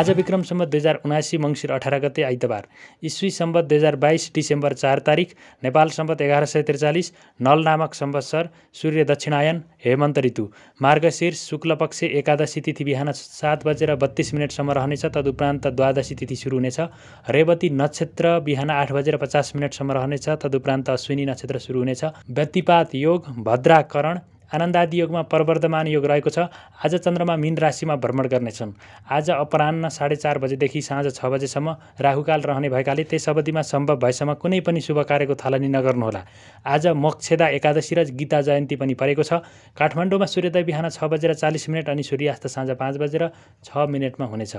आज विक्रम सम्बत दुई हजार उनासी मङ्सिर अठार गते आइतबार इस्वी सम्बत दुई हजार बाइस डिसेम्बर चार तारिक नेपाल सम्बत एघार सय त्रिचालिस नल नामक सम्वत्सर सूर्य दक्षिणायन हेमन्त ऋतु मार्गशीर्ष पक्ष एकादशी तिथि बिहान सात बजेर बत्तिस मिनटसम्म रहनेछ तदुपरान्त द्वादशी तिथि सुरु हुनेछ रेवती नक्षत्र बिहान आठ बजेर पचास मिनटसम्म रहनेछ तदुपरान्त अश्विनी नक्षत्र सुरु हुनेछ व्यतिपात योग भद्राकरण आनन्दादि योगमा प्रवर्धमान योग रहेको छ आज चन्द्रमा मीन राशिमा भ्रमण गर्नेछन् आज अपरान्न साढे चार बजेदेखि साँझ छ बजेसम्म राहुकाल रहने भएकाले त्यस अवधिमा सम्भव भएसम्म कुनै पनि शुभ कार्यको थालनी नगर्नुहोला आज मक्षेदा एकादशी र गीता जयन्ती पनि परेको छ काठमाडौँमा सूर्योदय बिहान छ बजेर चालिस मिनट अनि सूर्यास्त साँझ पाँच बजेर छ मिनटमा हुनेछ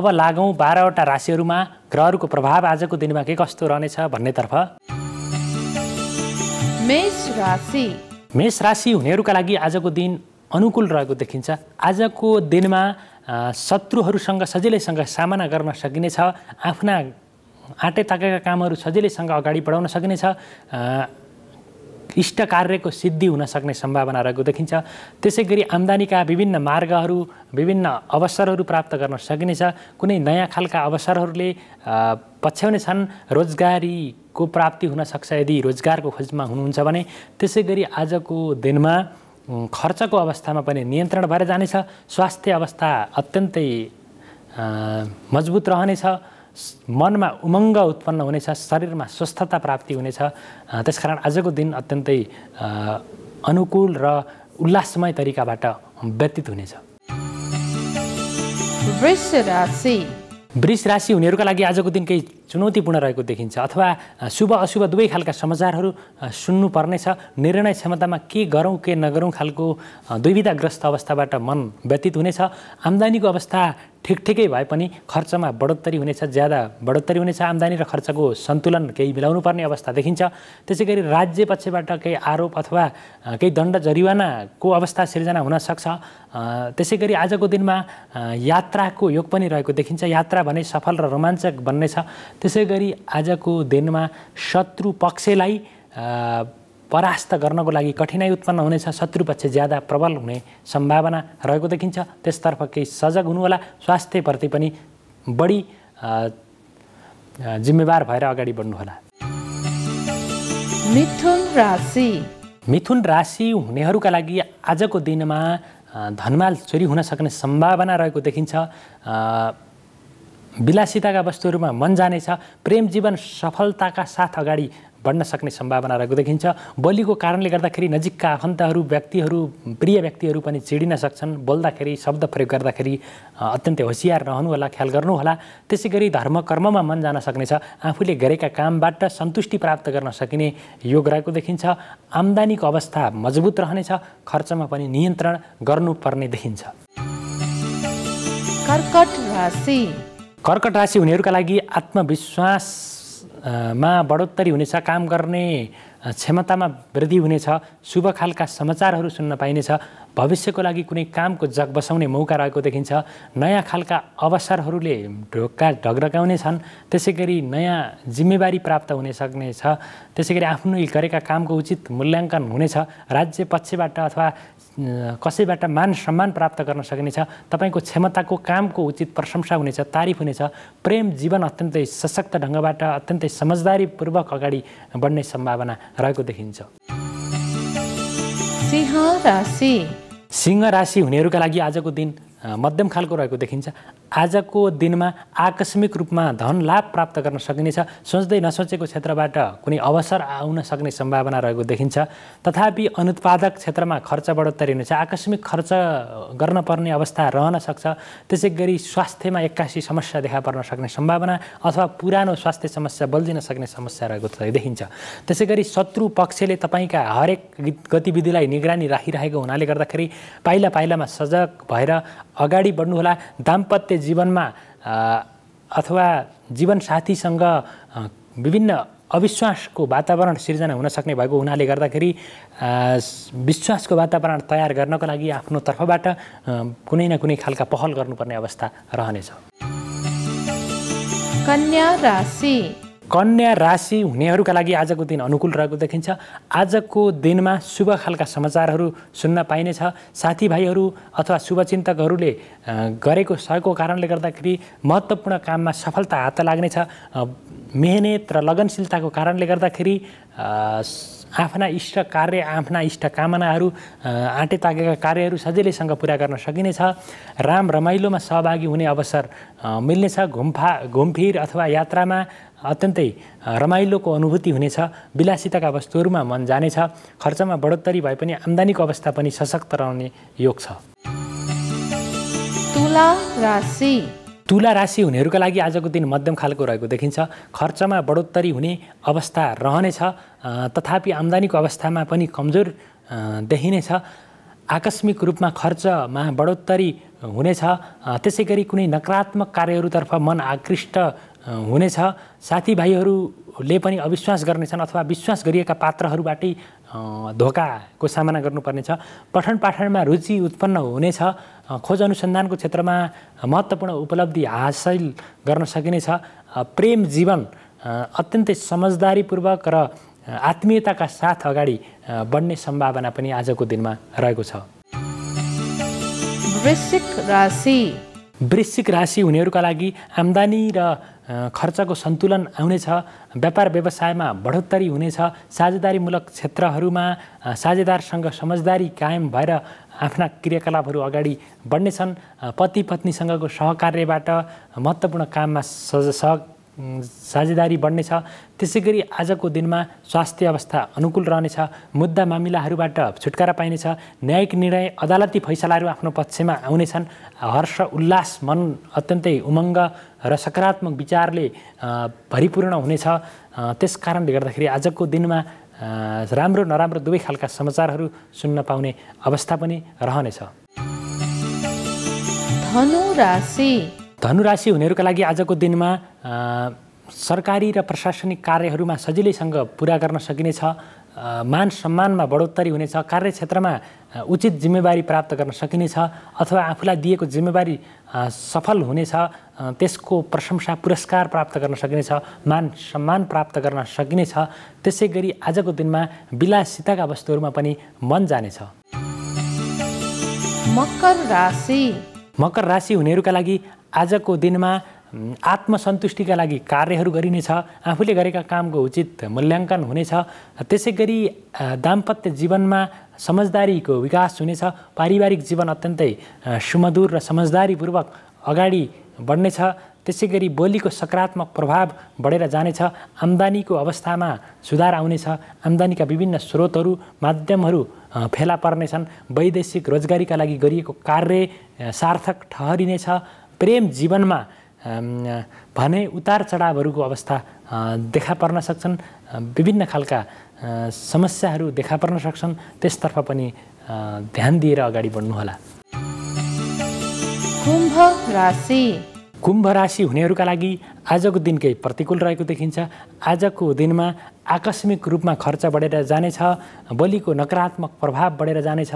अब लागौँ बाह्रवटा राशिहरूमा ग्रहहरूको प्रभाव आजको दिनमा के कस्तो रहनेछ भन्नेतर्फ मेष राशि मेष राशि हुनेहरूका लागि आजको दिन अनुकूल रहेको देखिन्छ आजको दिनमा शत्रुहरूसँग सजिलैसँग सामना गर्न सकिनेछ आफ्ना आँटे ताकेका कामहरू सजिलैसँग अगाडि बढाउन सकिनेछ इष्ट कार्यको सिद्धि हुन सक्ने सम्भावना रहेको देखिन्छ त्यसै गरी आम्दानीका विभिन्न मार्गहरू विभिन्न अवसरहरू प्राप्त गर्न सकिनेछ कुनै नयाँ खालका अवसरहरूले पछ्याउने छन् रोजगारी को प्राप्ति हुनसक्छ यदि रोजगारको खोजमा हुनुहुन्छ भने त्यसै गरी आजको दिनमा खर्चको अवस्थामा पनि नियन्त्रण भएर जानेछ स्वास्थ्य अवस्था अत्यन्तै मजबुत रहनेछ मनमा उमङ्ग उत्पन्न हुनेछ शरीरमा स्वस्थता प्राप्ति हुनेछ त्यसकारण आजको दिन अत्यन्तै अनुकूल र उल्लासमय तरिकाबाट व्यतीत हुनेछ वृष राशि हुनेहरूका लागि आजको दिन केही चुनौतीपूर्ण रहेको देखिन्छ अथवा शुभ अशुभ दुवै खालका समाचारहरू सुन्नुपर्नेछ निर्णय क्षमतामा के गरौँ के नगरौँ खालको दुविधाग्रस्त अवस्थाबाट मन व्यतीत हुनेछ आम्दानीको अवस्था ठिक ठिकै भए पनि खर्चमा बढोत्तरी हुनेछ ज्यादा बढोत्तरी हुनेछ आम्दानी र खर्चको सन्तुलन केही मिलाउनुपर्ने अवस्था देखिन्छ त्यसै गरी राज्य पक्षबाट केही आरोप अथवा केही दण्ड जरिवानाको अवस्था सिर्जना हुनसक्छ त्यसै गरी आजको दिनमा यात्राको योग पनि रहेको देखिन्छ यात्रा भने सफल र रोमाञ्चक बन्नेछ त्यसै गरी आजको दिनमा शत्रु पक्षलाई परास्त गर्नको लागि कठिनाइ उत्पन्न हुनेछ शत्रु शत्रुपक्ष ज्यादा प्रबल हुने सम्भावना रहेको देखिन्छ त्यसतर्फ केही सजग हुनुहोला स्वास्थ्यप्रति पनि बढी जिम्मेवार भएर अगाडि बढ्नुहोला मिथुन राशि मिथुन राशि हुनेहरूका लागि आजको दिनमा धनमाल चोरी हुन सक्ने सम्भावना रहेको देखिन्छ विलासिताका वस्तुहरूमा मन जानेछ प्रेम जीवन सफलताका साथ अगाडि बढ्न सक्ने सम्भावना रहेको देखिन्छ बोलीको कारणले गर्दाखेरि नजिकका आफन्तहरू व्यक्तिहरू प्रिय व्यक्तिहरू पनि चिडिन सक्छन् बोल्दाखेरि शब्द प्रयोग गर्दाखेरि अत्यन्तै होसियार रहनुहोला ख्याल गर्नुहोला त्यसै गरी धर्म कर्ममा मन जान सक्नेछ आफूले गरेका कामबाट सन्तुष्टि प्राप्त गर्न सकिने योग रहेको देखिन्छ आम्दानीको अवस्था मजबुत रहनेछ खर्चमा पनि नियन्त्रण गर्नुपर्ने देखिन्छ कर्कट राशि कर्कट राशि हुनेहरूका लागि आत्मविश्वासमा बढोत्तरी हुनेछ काम गर्ने क्षमतामा वृद्धि हुनेछ शुभ खालका समाचारहरू सुन्न पाइनेछ भविष्यको लागि कुनै कामको जग बसाउने मौका रहेको देखिन्छ नयाँ खालका अवसरहरूले ढोका ढगढगाउने छन् त्यसै गरी नयाँ जिम्मेवारी प्राप्त हुन सक्नेछ त्यसै गरी आफ्नो गरेका कामको उचित मूल्याङ्कन हुनेछ राज्य पक्षबाट अथवा कसैबाट मान सम्मान प्राप्त गर्न सकिनेछ तपाईँको क्षमताको कामको उचित प्रशंसा हुनेछ तारिफ हुनेछ प्रेम जीवन अत्यन्तै सशक्त ढङ्गबाट अत्यन्तै समझदारीपूर्वक अगाडि बढ्ने सम्भावना रहेको देखिन्छ सिंह राशि हुनेहरूका लागि आजको दिन मध्यम खालको रहेको देखिन्छ आजको दिनमा आकस्मिक रूपमा धन लाभ प्राप्त गर्न सकिनेछ सोच्दै नसोचेको क्षेत्रबाट कुनै अवसर आउन सक्ने सम्भावना रहेको देखिन्छ तथापि अनुत्पादक क्षेत्रमा खर्च बढोत्तरी हुनेछ आकस्मिक खर्च गर्न पर्ने अवस्था रहन सक्छ त्यसै गरी स्वास्थ्यमा एक्कासी समस्या देखा पर्न सक्ने सम्भावना अथवा पुरानो स्वास्थ्य समस्या बल्झिन सक्ने समस्या रहेको देखिन्छ त्यसै गरी शत्रु पक्षले तपाईँका हरेक गतिविधिलाई निगरानी राखिरहेको हुनाले गर्दाखेरि पाइला पाइलामा सजग भएर अगाडि बढ्नुहोला दाम्पत्य जीवनमा अथवा जीवनसाथीसँग विभिन्न अविश्वासको वातावरण सिर्जना हुन सक्ने भएको हुनाले गर्दाखेरि विश्वासको वातावरण तयार गर्नको लागि आफ्नो तर्फबाट कुनै न कुनै खालका पहल गर्नुपर्ने अवस्था रहनेछ कन्या राशि कन्या राशि हुनेहरूका लागि आजको दिन अनुकूल रहेको देखिन्छ आजको दिनमा शुभ खालका समाचारहरू सुन्न पाइनेछ साथीभाइहरू अथवा शुभचिन्तकहरूले गरेको सहयोगको कारणले गर्दाखेरि महत्त्वपूर्ण काममा सफलता हात लाग्नेछ मेहनत र लगनशीलताको कारणले गर्दाखेरि आफ्ना इष्ट कार्य आफ्ना इष्ट कामनाहरू आँटे ताकेका कार्यहरू सजिलैसँग पुरा गर्न सकिनेछ राम रमाइलोमा सहभागी हुने अवसर मिल्नेछ घुम्फा घुमफिर अथवा यात्रामा अत्यन्तै रमाइलोको अनुभूति हुनेछ विलासिताका वस्तुहरूमा मन जानेछ खर्चमा बढोत्तरी भए पनि आम्दानीको अवस्था पनि सशक्त रहने योग छ तुला राशि तुला राशि हुनेहरूका लागि आजको दिन मध्यम खालको रहेको देखिन्छ खर्चमा बढोत्तरी हुने अवस्था रहनेछ तथापि आम्दानीको अवस्थामा पनि कमजोर देखिनेछ आकस्मिक रूपमा खर्चमा बढोत्तरी हुनेछ त्यसै गरी कुनै नकारात्मक कार्यहरूतर्फ मन आकृष्ट हुनेछ साथीभाइहरूले पनि अविश्वास गर्नेछन् अथवा विश्वास गरिएका पात्रहरूबाटै धोकाको सामना गर्नुपर्नेछ पठन पाठनमा रुचि उत्पन्न हुनेछ खोज अनुसन्धानको क्षेत्रमा महत्त्वपूर्ण उपलब्धि हासिल गर्न सकिनेछ प्रेम जीवन अत्यन्तै समझदारीपूर्वक र आत्मीयताका साथ अगाडि बढ्ने सम्भावना पनि आजको दिनमा रहेको छ वृश्चिक राशि वृश्चिक राशि हुनेहरूका लागि आम्दानी र खर्चको सन्तुलन आउनेछ व्यापार व्यवसायमा बढोत्तरी हुनेछ साझेदारीमूलक क्षेत्रहरूमा साझेदारसँग समझदारी कायम भएर आफ्ना क्रियाकलापहरू अगाडि बढ्नेछन् पति पत्नीसँगको सहकार्यबाट महत्त्वपूर्ण काममा सज सह साझेदारी बढ्नेछ त्यसै गरी आजको दिनमा स्वास्थ्य अवस्था अनुकूल रहनेछ मुद्दा मामिलाहरूबाट छुटकारा पाइनेछ न्यायिक निर्णय अदालती फैसलाहरू आफ्नो पक्षमा आउनेछन् हर्ष उल्लास मन अत्यन्तै उमङ्ग र सकारात्मक विचारले भरिपूर्ण हुनेछ त्यस कारणले गर्दाखेरि आजको दिनमा राम्रो नराम्रो दुवै खालका समाचारहरू सुन्न पाउने अवस्था पनि रहनेछ धनु राशि धनुराशि हुनेहरूका लागि आजको दिनमा सरकारी र प्रशासनिक कार्यहरूमा सजिलैसँग पुरा गर्न सकिनेछ मान सम्मानमा बढोत्तरी हुनेछ कार्यक्षेत्रमा उचित जिम्मेवारी प्राप्त गर्न सकिनेछ अथवा आफूलाई दिएको जिम्मेवारी सफल हुनेछ त्यसको प्रशंसा पुरस्कार प्राप्त गर्न सकिनेछ मान सम्मान प्राप्त गर्न सकिनेछ त्यसै गरी आजको दिनमा विलासिताका वस्तुहरूमा पनि मन जानेछ मकर राशि मकर राशि हुनेहरूका लागि आजको दिनमा आत्मसन्तुष्टिका लागि कार्यहरू गरिनेछ आफूले गरेका कामको उचित मूल्याङ्कन हुनेछ त्यसै गरी दाम्पत्य जीवनमा समझदारीको विकास हुनेछ पारिवारिक जीवन अत्यन्तै सुमधुर र समझदारीपूर्वक अगाडि बढ्नेछ त्यसै गरी बोलीको सकारात्मक प्रभाव बढेर जानेछ आम्दानीको अवस्थामा सुधार आउनेछ आम्दानीका विभिन्न स्रोतहरू माध्यमहरू फेला पर्नेछन् वैदेशिक रोजगारीका लागि गरिएको कार्य सार्थक ठहरिनेछ प्रेम जीवनमा भने उतार चढावहरूको अवस्था देखा पर्न सक्छन् विभिन्न खालका समस्याहरू देखा पर्न सक्छन् त्यसतर्फ पनि ध्यान दिएर अगाडि बढ्नुहोला कुम्भ राशि कुम्भ राशि हुनेहरूका लागि आजको दिन केही प्रतिकूल रहेको देखिन्छ आजको दिनमा आकस्मिक रूपमा खर्च बढेर जानेछ बलिको नकारात्मक प्रभाव बढेर जानेछ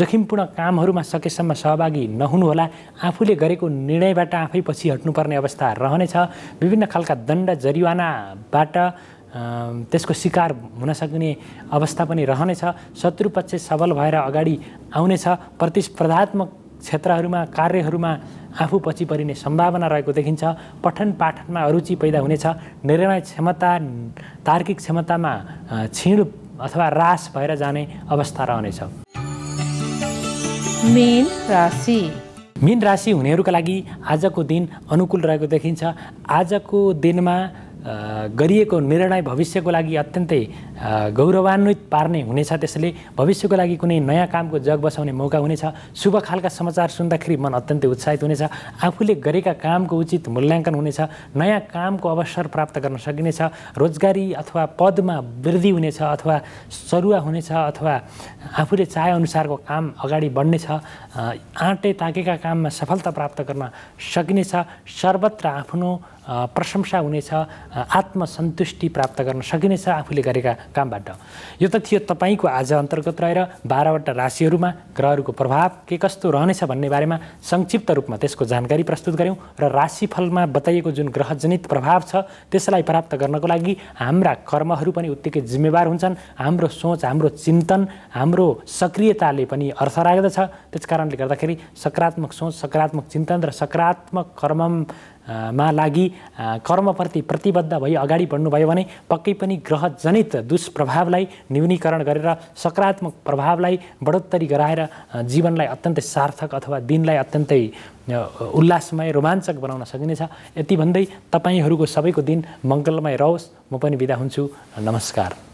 जोखिमपूर्ण कामहरूमा सकेसम्म सहभागी नहुनुहोला आफूले गरेको निर्णयबाट आफै पछि हट्नुपर्ने अवस्था रहनेछ विभिन्न खालका दण्ड जरिवानाबाट त्यसको शिकार हुन सक्ने अवस्था पनि रहनेछ शत्रुपक्ष सबल भएर अगाडि आउनेछ प्रतिस्पर्धात्मक क्षेत्रहरूमा कार्यहरूमा आफू पछि परिने सम्भावना रहेको देखिन्छ पठन पाठनमा रुचि पैदा हुनेछ निर्णय क्षमता तार्किक क्षमतामा छिण अथवा रास भएर जाने अवस्था रहनेछ मेन राशि मीन राशि हुनेहरूका लागि आजको दिन अनुकूल रहेको देखिन्छ आजको दिनमा गरिएको निर्णय भविष्यको लागि अत्यन्तै गौरवान्वित पार्ने हुनेछ त्यसैले भविष्यको लागि कुनै नयाँ कामको जग बसाउने मौका हुनेछ शुभ खालका समाचार सुन्दाखेरि मन अत्यन्तै उत्साहित हुनेछ आफूले गरेका कामको उचित मूल्याङ्कन हुनेछ नयाँ कामको अवसर प्राप्त गर्न सकिनेछ रोजगारी अथवा पदमा वृद्धि हुनेछ अथवा सरुवा हुनेछ अथवा आफूले चाहेअनुसारको काम अगाडि बढ्नेछ आँटे ताकेका काममा सफलता प्राप्त गर्न सकिनेछ सर्वत्र आफ्नो प्रशंसा हुनेछ आत्मसन्तुष्टि प्राप्त गर्न सकिनेछ आफूले गरेका कामबाट यो त थियो तपाईँको आज अन्तर्गत रहेर बाह्रवटा राशिहरूमा ग्रहहरूको प्रभाव के कस्तो रहनेछ भन्ने बारेमा संक्षिप्त रूपमा त्यसको जानकारी प्रस्तुत गऱ्यौँ र राशिफलमा बताइएको जुन ग्रहजनित प्रभाव छ त्यसलाई प्राप्त गर्नको लागि हाम्रा कर्महरू पनि उत्तिकै जिम्मेवार हुन्छन् हाम्रो सोच हाम्रो चिन्तन हाम्रो सक्रियताले पनि अर्थ राख्दछ त्यस कारणले गर्दाखेरि सकारात्मक सोच सकारात्मक चिन्तन र सकारात्मक कर्म मा लागि कर्मप्रति प्रतिबद्ध भई अगाडि बढ्नुभयो भने पक्कै पनि ग्रह जनित दुष्प्रभावलाई न्यूनीकरण गरेर सकारात्मक प्रभावलाई बढोत्तरी गराएर जीवनलाई अत्यन्तै सार्थक अथवा दिनलाई अत्यन्तै उल्लासमय रोमाञ्चक बनाउन सकिनेछ यति भन्दै तपाईँहरूको सबैको दिन मङ्गलमय रहोस् म पनि बिदा हुन्छु नमस्कार